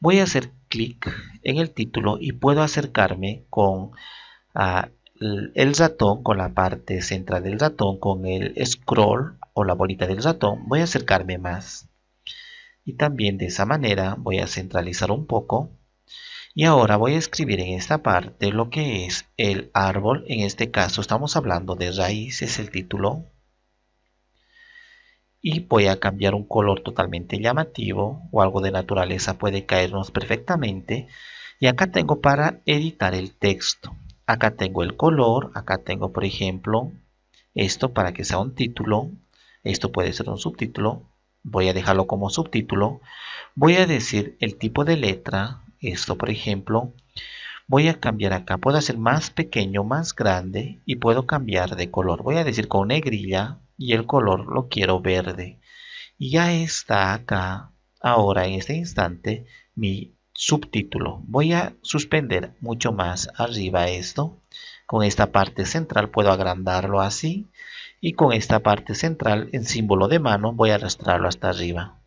voy a hacer clic en el título y puedo acercarme con ah, el ratón, con la parte central del ratón, con el scroll o la bolita del ratón, voy a acercarme más. Y también de esa manera voy a centralizar un poco. Y ahora voy a escribir en esta parte lo que es el árbol. En este caso estamos hablando de raíz, es el título y voy a cambiar un color totalmente llamativo o algo de naturaleza puede caernos perfectamente y acá tengo para editar el texto acá tengo el color acá tengo por ejemplo esto para que sea un título esto puede ser un subtítulo voy a dejarlo como subtítulo voy a decir el tipo de letra esto por ejemplo voy a cambiar acá puedo hacer más pequeño más grande y puedo cambiar de color voy a decir con negrilla y el color lo quiero verde. Y ya está acá, ahora en este instante, mi subtítulo. Voy a suspender mucho más arriba esto. Con esta parte central puedo agrandarlo así. Y con esta parte central, en símbolo de mano, voy a arrastrarlo hasta arriba.